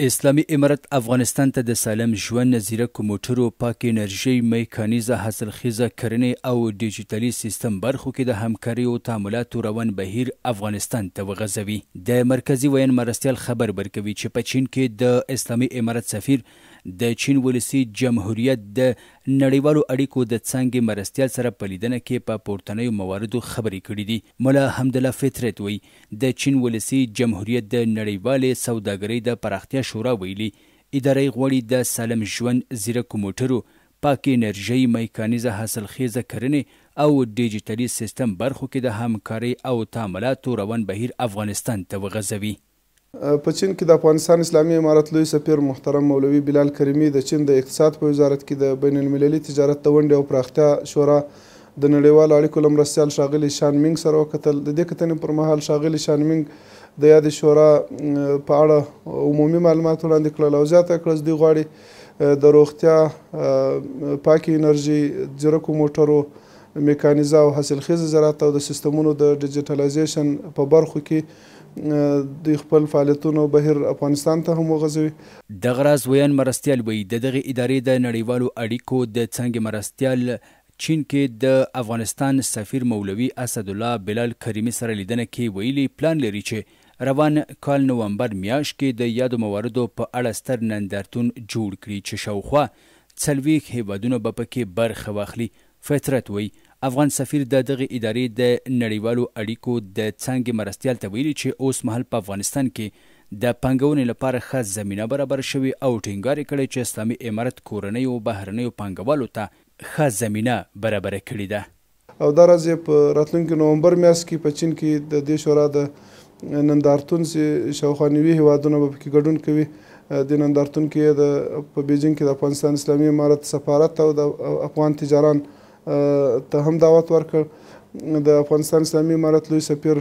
اسلامی امارت افغانستان ته د سالم ژوند نظیره کوموټرو پاک انرژي میکانیزه حاصلخیزه کرنې او ډیجیټالي سیستم برخو کې د همکارۍ او تعاملاتو روان بهیر افغانستان ته وغځوي د مرکزی وین مرستیال خبر ورکوي چې په چین کې د اسلامی امارت سفیر د چین ولسی جمهوریت د نړیوالو اړیکو د څنګه مرستیال سره په لیدنه کې په پورتنیو مواردو خبرې کړې دي مولا حمدالله فطرت وی د چین ولسی جمهوریت د نړیوالې سوداګرۍ د پراختیا شورا ویلي ادارې غوړي د سالم ژوند زیره کوموټرو پاک انرژي میکانیزه حاصلخیزه کرنې او ډیجیټلي سیستم برخو کې د همکارۍ او تعاملاتو روان بهیر افغانستان ته وغځوي په چین کې د افغانستان اسلامي امارت لوی سفیر محترم مولوي بلال کریمی د چین د اقتصاد په وزارت کې د بین المللي تجارت د ونډې او پراختیا شورا د نړیوالو اړیکو له مرستیال ښاغلي شانمینګ سره وکتل د دې کتنې پر مهال ښاغلي شانمینګ د یادې شورا په اړه عمومي معلومات وړاندې کړل او زیاته کړه دوی غواړي د روغتیا پاکې انرژي ځیرکو موټرو میکانیزه او حاصلخیز زراعت او د سیستمونو د ډیجیټلایزیشن په برخو کې د خپل فعالیتونو بهر افغانستان ته هم وغځوي د غراز ویان مرستیال وی د دغه ادارې د نړیوالو اړیکو د څنګه مرستیال چین کې د افغانستان سفیر مولوي اسد الله بلال کریمی سره لیدنه کې ویلي پلان لري چې روان کال نومبر میاش کې د یادو مواردو په اړه ستر نندرتون جوړ کړي چې شاوخوا څلوېښت هیوادونه به پکې برخه واخلي فطرت وی افغان سفیر د دغه ادارې د نړیوالو اړیکو د څنګه مرستيال ته ویلي چې اوس مهال په افغانستان کې د پنګونې لپاره خاص زمينه برابر شوي او ټینګار کړي چې اسلامي امارت کورنۍ او بهرنۍ پنګوالو ته خاص زمينه برابر کړي ده او دا راځي په راتلونکي نومبر میاشت کې په چین کې د دې شورا د نندارتون سي شاوخانوي هوادونو په کې ګډون کوي د نندارتون کې د په بیجینګ کې د افغانستان اسلامي امارت سفارت او د افغان تجاران ته هم دعوت ورکړ د افغانستان اسلامي امارت لوی سفیر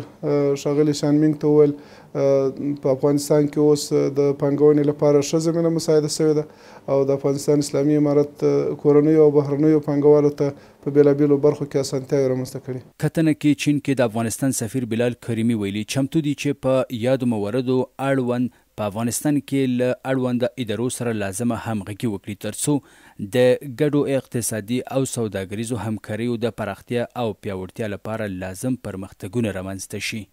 شاغلی شانمینګ ته وویل په افغانستان کې اوس د پانګونې لپاره ښه زمینه مساعده شوې ده او د افغانستان اسلامي امارت کورنیو او بهرنیو پانګوالو ته په بیلابیلو برخو کې اسانتیاوې رامنځته کړي کتنه کې چین کې د افغانستان سفیر بلال کریمی ویلي چمتو دي چې په یادو مواردو اړوند په افغانستان کې له اړوند ادارو سره لازمه همغږي وکړي ترڅو د ګډو اقتصادي او سوداګریزو همکاریو د پراختیا او پیاوړتیا لپاره لازم پرمختګونه رامنځته شي